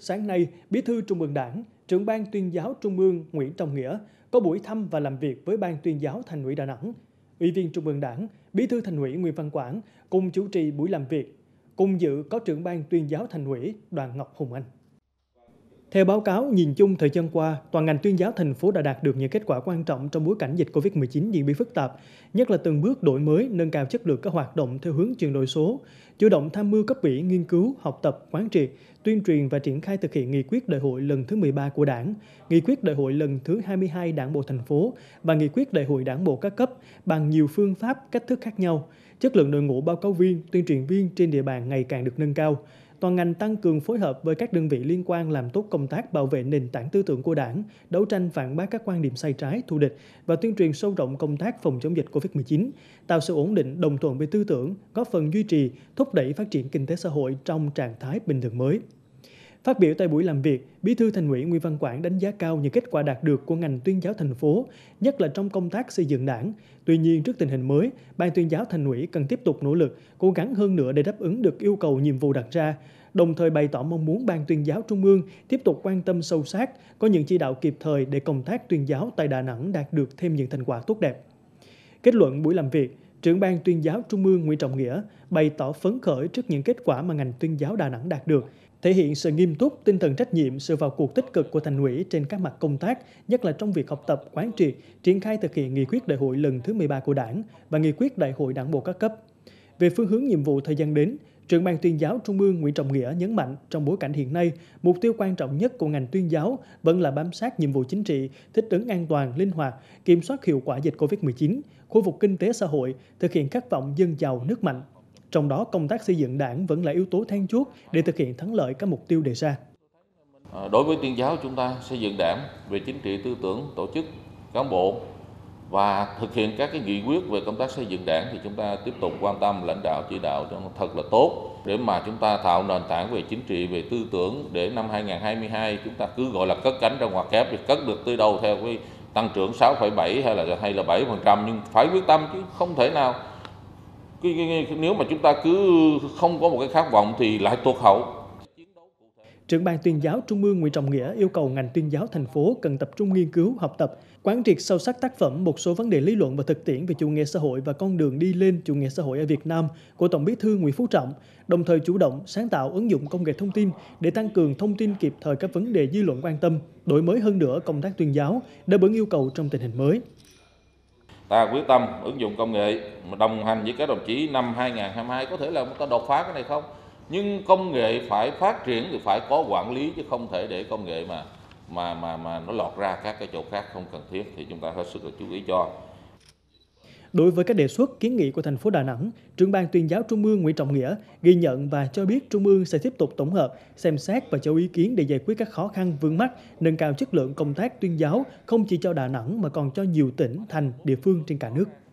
sáng nay, Bí thư Trung ương Đảng, trưởng ban tuyên giáo Trung ương Nguyễn Trọng Nghĩa có buổi thăm và làm việc với ban tuyên giáo Thành ủy Đà Nẵng. Ủy viên Trung ương Đảng, Bí thư Thành ủy Nguyễn Văn Quảng cùng chủ trì buổi làm việc. Cùng dự có trưởng ban tuyên giáo Thành ủy Đoàn Ngọc Hùng Anh. Theo báo cáo, nhìn chung thời gian qua, toàn ngành tuyên giáo thành phố đã đạt được những kết quả quan trọng trong bối cảnh dịch COVID-19 diễn biến phức tạp, nhất là từng bước đổi mới, nâng cao chất lượng các hoạt động theo hướng chuyển đổi số, chủ động tham mưu cấp ủy nghiên cứu, học tập, quán triệt, tuyên truyền và triển khai thực hiện nghị quyết đại hội lần thứ 13 của Đảng, nghị quyết đại hội lần thứ 22 Đảng bộ thành phố và nghị quyết đại hội Đảng bộ các cấp bằng nhiều phương pháp, cách thức khác nhau. Chất lượng đội ngũ báo cáo viên, tuyên truyền viên trên địa bàn ngày càng được nâng cao toàn ngành tăng cường phối hợp với các đơn vị liên quan làm tốt công tác bảo vệ nền tảng tư tưởng của đảng, đấu tranh phản bác các quan điểm sai trái, thù địch và tuyên truyền sâu rộng công tác phòng chống dịch COVID-19, tạo sự ổn định đồng thuận về tư tưởng, góp phần duy trì, thúc đẩy phát triển kinh tế xã hội trong trạng thái bình thường mới. Phát biểu tại buổi làm việc, Bí thư Thành ủy Nguyễn Văn Quảng đánh giá cao những kết quả đạt được của ngành tuyên giáo thành phố, nhất là trong công tác xây dựng đảng. Tuy nhiên, trước tình hình mới, Ban tuyên giáo Thành ủy cần tiếp tục nỗ lực, cố gắng hơn nữa để đáp ứng được yêu cầu nhiệm vụ đặt ra, đồng thời bày tỏ mong muốn Ban tuyên giáo Trung ương tiếp tục quan tâm sâu sát, có những chỉ đạo kịp thời để công tác tuyên giáo tại Đà Nẵng đạt được thêm những thành quả tốt đẹp. Kết luận buổi làm việc, trưởng ban tuyên giáo Trung ương Nguyễn Trọng Nghĩa bày tỏ phấn khởi trước những kết quả mà ngành tuyên giáo Đà Nẵng đạt được, thể hiện sự nghiêm túc, tinh thần trách nhiệm, sự vào cuộc tích cực của thành ủy trên các mặt công tác, nhất là trong việc học tập, quán triệt, triển khai thực hiện nghị quyết đại hội lần thứ 13 của Đảng và nghị quyết đại hội Đảng bộ các cấp. Về phương hướng nhiệm vụ thời gian đến, Trưởng ban tuyên giáo Trung ương Nguyễn Trọng Nghĩa nhấn mạnh trong bối cảnh hiện nay, mục tiêu quan trọng nhất của ngành tuyên giáo vẫn là bám sát nhiệm vụ chính trị, thích ứng an toàn, linh hoạt, kiểm soát hiệu quả dịch COVID-19, khôi phục kinh tế xã hội, thực hiện khát vọng dân giàu nước mạnh. Trong đó, công tác xây dựng đảng vẫn là yếu tố then chốt để thực hiện thắng lợi các mục tiêu đề ra. Ờ, đối với tuyên giáo, chúng ta xây dựng đảng về chính trị tư tưởng, tổ chức, cán bộ, và thực hiện các cái nghị quyết về công tác xây dựng đảng thì chúng ta tiếp tục quan tâm lãnh đạo chỉ đạo cho thật là tốt để mà chúng ta tạo nền tảng về chính trị về tư tưởng để năm 2022 chúng ta cứ gọi là cất cánh ra ngoài kép thì cất được tới đâu theo cái tăng trưởng 6,7 hay là hay là 7% nhưng phải quyết tâm chứ không thể nào nếu mà chúng ta cứ không có một cái khát vọng thì lại tuột hậu trưởng ban tuyên giáo Trung ương Nguyễn Trọng Nghĩa yêu cầu ngành tuyên giáo thành phố cần tập trung nghiên cứu, học tập, quán triệt sâu sắc tác phẩm một số vấn đề lý luận và thực tiễn về chủ nghĩa xã hội và con đường đi lên chủ nghĩa xã hội ở Việt Nam của Tổng Bí thư Nguyễn Phú Trọng, đồng thời chủ động sáng tạo ứng dụng công nghệ thông tin để tăng cường thông tin kịp thời các vấn đề dư luận quan tâm, đổi mới hơn nữa công tác tuyên giáo đáp ứng yêu cầu trong tình hình mới. Ta quyết tâm ứng dụng công nghệ mà đồng hành với các đồng chí năm 2022 có thể là chúng ta đột phá cái này không? nhưng công nghệ phải phát triển thì phải có quản lý chứ không thể để công nghệ mà mà mà mà nó lọt ra các cái chỗ khác không cần thiết thì chúng ta hết sức là chú ý cho. Đối với các đề xuất kiến nghị của thành phố Đà Nẵng, trưởng ban tuyên giáo Trung ương Nguyễn Trọng Nghĩa ghi nhận và cho biết Trung ương sẽ tiếp tục tổng hợp, xem xét và cho ý kiến để giải quyết các khó khăn vướng mắt, nâng cao chất lượng công tác tuyên giáo không chỉ cho Đà Nẵng mà còn cho nhiều tỉnh, thành, địa phương trên cả nước.